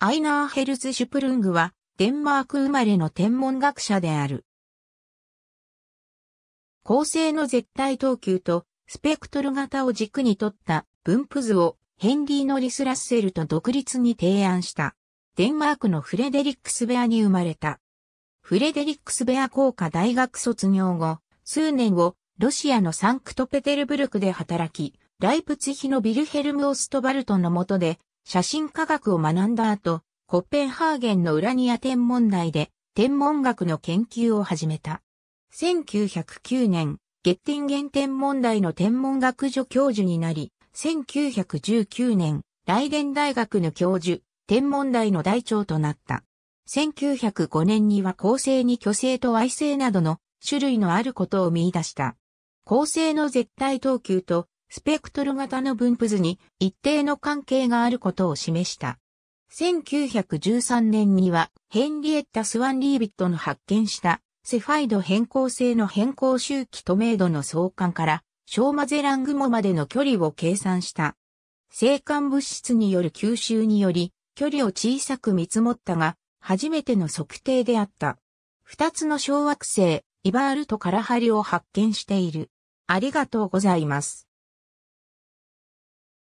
アイナーヘルス・シュプルングは、デンマーク生まれの天文学者である。恒星の絶対等級と、スペクトル型を軸に取った分布図を、ヘンリー・ノリス・ラッセルと独立に提案した。デンマークのフレデリックスベアに生まれた。フレデリックスベア工科大学卒業後、数年後、ロシアのサンクトペテルブルクで働き、ライプツヒのビルヘルム・オストバルトの下で、写真科学を学んだ後、コッペンハーゲンのウラニア天文台で天文学の研究を始めた。1909年、ゲッティンゲン天文台の天文学助教授になり、1919年、ライデン大学の教授、天文台の台長となった。1905年には恒星に巨星と矮星などの種類のあることを見出した。恒星の絶対等級とスペクトル型の分布図に一定の関係があることを示した。1913年にはヘンリエッタ・スワン・リービットの発見したセファイド変更性の変更周期と明度の相関からショーマゼラン雲までの距離を計算した。生還物質による吸収により距離を小さく見積もったが初めての測定であった。二つの小惑星イバールとカラハリを発見している。ありがとうございます。